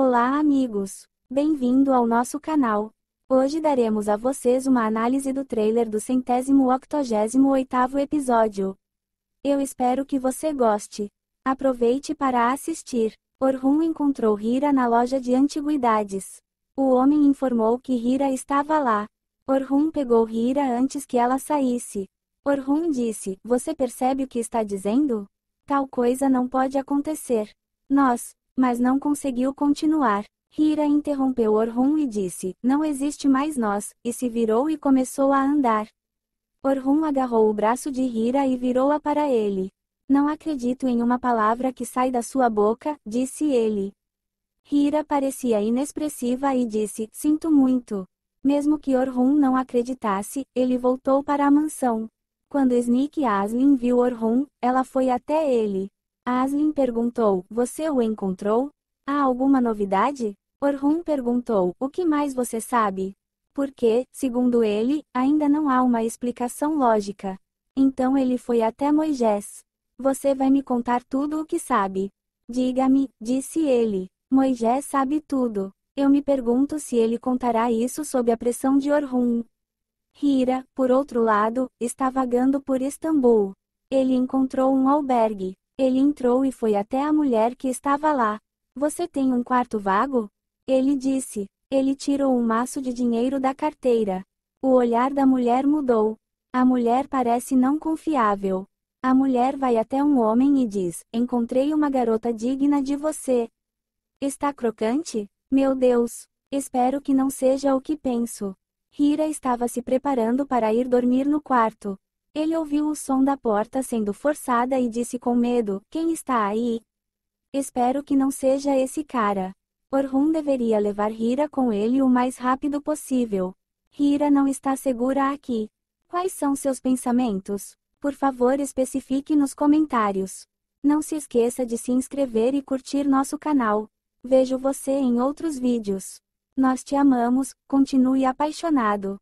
Olá amigos! Bem-vindo ao nosso canal. Hoje daremos a vocês uma análise do trailer do centésimo octogésimo oitavo episódio. Eu espero que você goste. Aproveite para assistir. Orhun encontrou Hira na loja de antiguidades. O homem informou que Hira estava lá. Orhun pegou Hira antes que ela saísse. Orhun disse: Você percebe o que está dizendo? Tal coisa não pode acontecer. Nós, mas não conseguiu continuar. Hira interrompeu Orhun e disse: Não existe mais nós, e se virou e começou a andar. Orhun agarrou o braço de Hira e virou-a para ele. Não acredito em uma palavra que sai da sua boca, disse ele. Hira parecia inexpressiva e disse: Sinto muito. Mesmo que Orhun não acreditasse, ele voltou para a mansão. Quando Sneak Aslin viu Orhun, ela foi até ele. Aslin perguntou: Você o encontrou? Há alguma novidade? Orhun perguntou: O que mais você sabe? Porque, segundo ele, ainda não há uma explicação lógica. Então ele foi até Moisés. Você vai me contar tudo o que sabe. Diga-me, disse ele. Moisés sabe tudo. Eu me pergunto se ele contará isso sob a pressão de Orhun. Hira, por outro lado, está vagando por Istambul. Ele encontrou um albergue, ele entrou e foi até a mulher que estava lá. Você tem um quarto vago? Ele disse. Ele tirou um maço de dinheiro da carteira. O olhar da mulher mudou. A mulher parece não confiável. A mulher vai até um homem e diz: Encontrei uma garota digna de você. Está crocante? Meu Deus! Espero que não seja o que penso. Hira estava se preparando para ir dormir no quarto. Ele ouviu o som da porta sendo forçada e disse com medo: Quem está aí? Espero que não seja esse cara. Orhun deveria levar Hira com ele o mais rápido possível. Hira não está segura aqui. Quais são seus pensamentos? Por favor, especifique nos comentários. Não se esqueça de se inscrever e curtir nosso canal. Vejo você em outros vídeos. Nós te amamos, continue apaixonado.